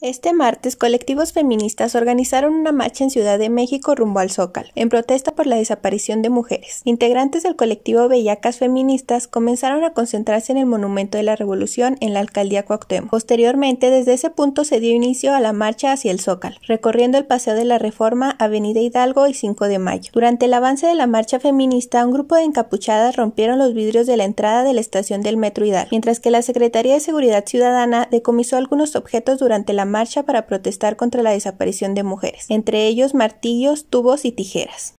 Este martes, colectivos feministas organizaron una marcha en Ciudad de México rumbo al Zócalo, en protesta por la desaparición de mujeres. Integrantes del colectivo Bellacas Feministas comenzaron a concentrarse en el Monumento de la Revolución en la alcaldía Cuauhtémoc. Posteriormente, desde ese punto se dio inicio a la marcha hacia el Zócalo, recorriendo el Paseo de la Reforma, Avenida Hidalgo y 5 de Mayo. Durante el avance de la marcha feminista, un grupo de encapuchadas rompieron los vidrios de la entrada de la estación del Metro Hidalgo, mientras que la Secretaría de Seguridad Ciudadana decomisó algunos objetos durante la marcha para protestar contra la desaparición de mujeres, entre ellos martillos, tubos y tijeras.